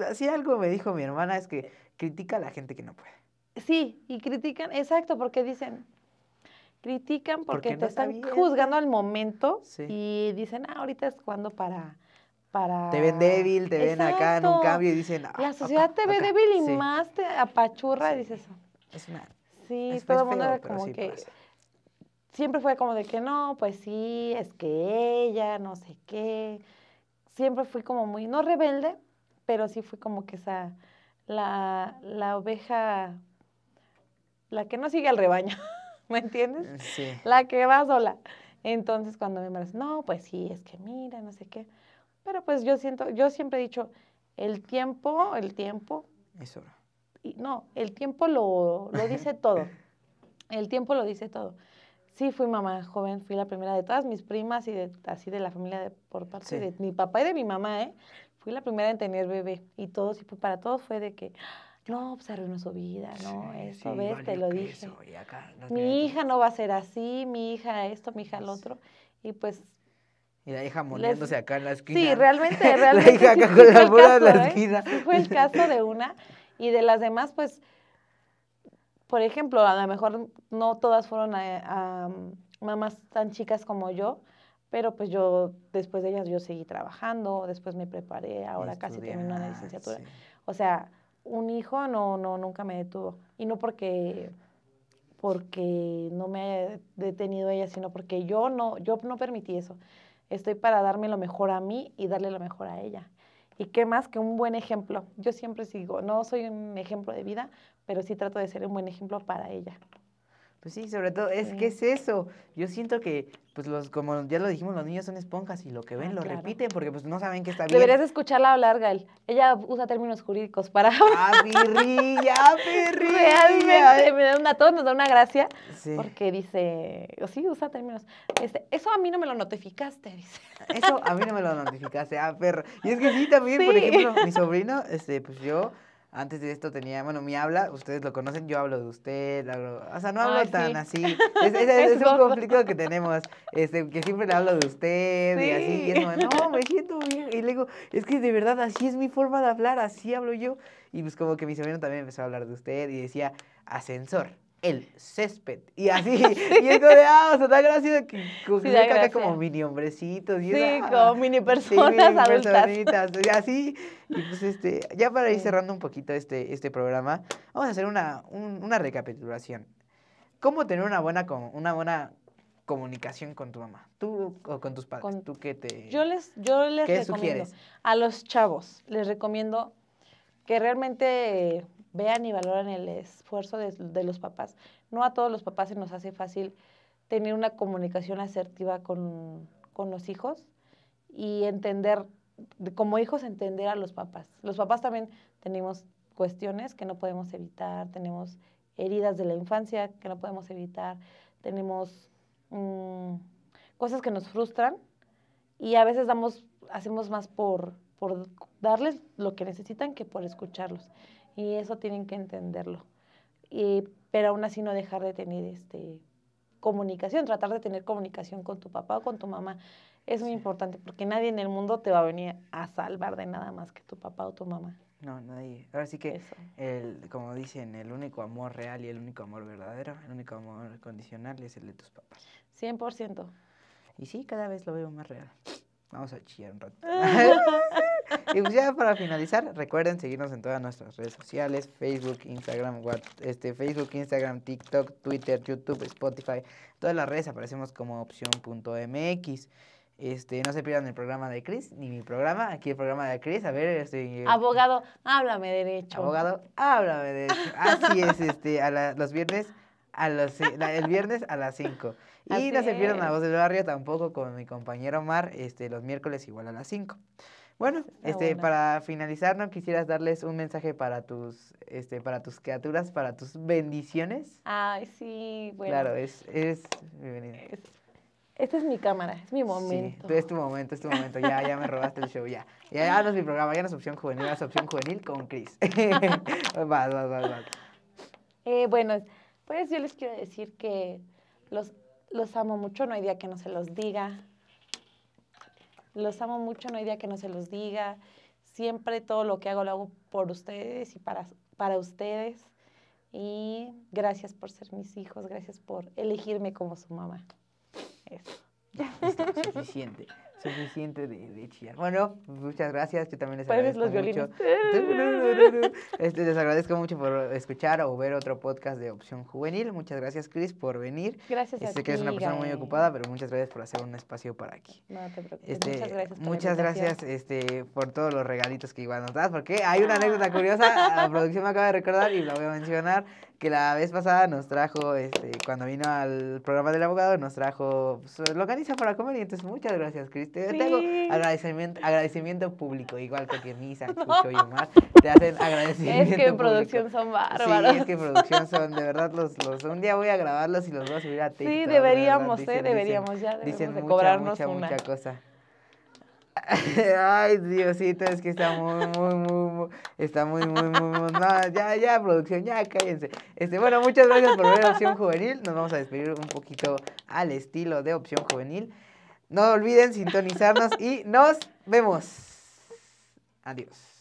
Así algo me dijo mi hermana es que critica a la gente que no puede. Sí, y critican, exacto, porque dicen, critican porque, te están juzgando al momento y dicen, ah, ahorita es cuando para... Para... Te ven débil, te ven acá en un cambio y dicen... Ah, la sociedad te ve débil y más te apachurra y dices... Es una... Sí, todo el mundo era como que... Siempre fue como de que no, pues sí, es que ella, no sé qué. Siempre fui como muy, no rebelde, pero sí fui como que esa, la oveja, la que no sigue al rebaño. ¿me entiendes? Eh, sí. La que va sola. Entonces cuando me embarazan, no, pues sí, es que mira, no sé qué. Pero pues yo siento, yo siempre he dicho, el tiempo, el tiempo. Eso. Y, no, el tiempo lo, lo dice todo. El tiempo lo dice todo. Sí, fui mamá joven, fui la primera de todas mis primas y de, así de la familia de, por parte de mi papá y de mi mamá, ¿eh? Fui la primera en tener bebé y todo, y para todos fue de que, no en pues, su vida, no, eso, ves, te lo dije. mi hija no va a ser así, mi hija esto, mi hija lo pues otro. Y pues. Y la hija moliéndose acá en la esquina. Sí, realmente, realmente. la hija acá con la en la ¿eh? esquina. Fue el caso de una. Y de las demás, pues, por ejemplo, a lo mejor no todas fueron a, mamás tan chicas como yo, pero pues yo, después de ellas, yo seguí trabajando, después me preparé, ahora casi termino una licenciatura. O sea, un hijo no, no, nunca me detuvo. Y no porque, porque no me haya detenido ella, sino porque yo no, yo no permití eso. Estoy para darme lo mejor a mí y darle lo mejor a ella. Y qué más que un buen ejemplo. Yo siempre sigo, no soy un ejemplo de vida, pero sí trato de ser un buen ejemplo para ella. Pues sí, sobre todo, es que es eso. Yo siento que, pues los, como ya lo dijimos, los niños son esponjas y lo que ven ah, lo repiten porque pues no saben que está bien. Deberías escucharla hablar, Gael. Ella usa términos jurídicos para ¡Ah, pirrilla, Realmente me da una, todo, nos da una gracia porque dice, o sí, usa términos. Este, eso a mí no me lo notificaste, dice. Eso a mí no me lo notificaste, ah, perro. Y es que sí, también, por ejemplo, mi sobrino, este, pues yo antes de esto tenía, bueno, mi habla, ustedes lo conocen, yo hablo de usted, o sea, no hablo tan así. Es, es, un conflicto que tenemos, este, que siempre le hablo de usted y así, y es no, me siento bien. Y le digo, es que de verdad, así es mi forma de hablar, así hablo yo. Y pues como que mi sobrino también empezó a hablar de usted y decía, ascensor el césped. Y así, ah, y es como de, ah, o sea, da gracioso. que sí, como mini hombrecitos. Y sí, como ah, mini personas sí, adultas. y así, y pues este, ya para ir cerrando un poquito este, este programa, vamos a hacer una, una recapitulación. ¿Cómo tener una buena, una buena comunicación con tu mamá? Tú o con tus padres, tú qué te Yo les yo les recomiendo sugieres? a los chavos, les recomiendo que realmente vean y valoran el esfuerzo de, los papás. No a todos los papás se nos hace fácil tener una comunicación asertiva con, con los hijos y entender, como hijos, entender a los papás. Los papás también tenemos cuestiones que no podemos evitar, tenemos heridas de la infancia que no podemos evitar, tenemos mm, cosas que nos frustran y a veces damos, hacemos más por, por darles lo que necesitan que por escucharlos. Y eso tienen que entenderlo. pero aún así no dejar de tener este, comunicación, tratar de tener comunicación con tu papá o con tu mamá. Es muy importante porque nadie en el mundo te va a venir a salvar de nada más que tu papá o tu mamá. No, nadie. Ahora sí que, el, como dicen, el único amor real y el único amor verdadero, el único amor condicional es el de tus papás. 100%. Y sí, cada vez lo veo más real. Vamos a chillar un rato. Y pues ya para finalizar, recuerden seguirnos en todas nuestras redes sociales, Facebook, Instagram, este, Facebook, Instagram, TikTok, Twitter, YouTube, Spotify. Todas las redes aparecemos como opción.mx. Este, no se pierdan el programa de Cris, ni mi programa, aquí el programa de Cris, a ver, este... Abogado, háblame derecho. Abogado, háblame derecho. Así es, este, a los viernes, a los, el viernes a las 5. Y no se pierdan la voz del barrio tampoco con mi compañero Omar, este, los miércoles igual a las 5. Bueno, este, para finalizar, ¿no quisieras darles un mensaje para tus, este, para tus criaturas, para tus bendiciones? Ay, sí, bueno. Claro, es, es bienvenido. esta es mi cámara, es mi momento. Sí, es tu momento, es tu momento. Ya, ya me robaste el show, ya. Ya, ya no es mi programa, ya no es opción juvenil, ya es opción juvenil con Chris. vas, vas, vas, Eh, bueno, pues yo les quiero decir que los, los amo mucho, no hay día que no se los diga los amo mucho, no hay día que no se los diga. Siempre todo lo que hago lo hago por ustedes y para, para ustedes. Y gracias por ser mis hijos, gracias por elegirme como su mamá. Eso. Ya, está, suficiente suficiente de, de, Bueno, muchas gracias. Yo también les agradezco los mucho. Este, les agradezco mucho por escuchar o ver otro podcast de Opción Juvenil. Muchas gracias, Cris, por venir. Gracias Sé este, que eres una persona muy ocupada, pero muchas gracias por hacer un espacio para aquí. No te preocupes. Este, muchas gracias. Por muchas gracias este, por todos los regalitos que igual nos das, porque hay una ah. anécdota curiosa. La producción me acaba de recordar y la voy a mencionar que la vez pasada nos trajo, este, cuando vino al programa del abogado, nos trajo, pues, lo organiza para comer y entonces muchas gracias, Cris, te, agradecimiento, público, igual que Misa, Chucho y Omar. Te hacen agradecimiento. Es que en producción son bárbaros. es que producción son, de verdad, los, los, un día voy a grabarlos y los voy a subir a TikTok. Sí, deberíamos, ¿eh? deberíamos, ya mucha, cobrarnos mucha, una. mucha cosa. Ay, Diosito, es que está muy, muy, muy, muy está muy, muy, muy, muy ya, ya, producción, ya, cállense. Este, bueno, muchas gracias por ver Opción Juvenil. Nos vamos a despedir un poquito al estilo de Opción Juvenil. No olviden sintonizarnos y nos vemos. Adiós.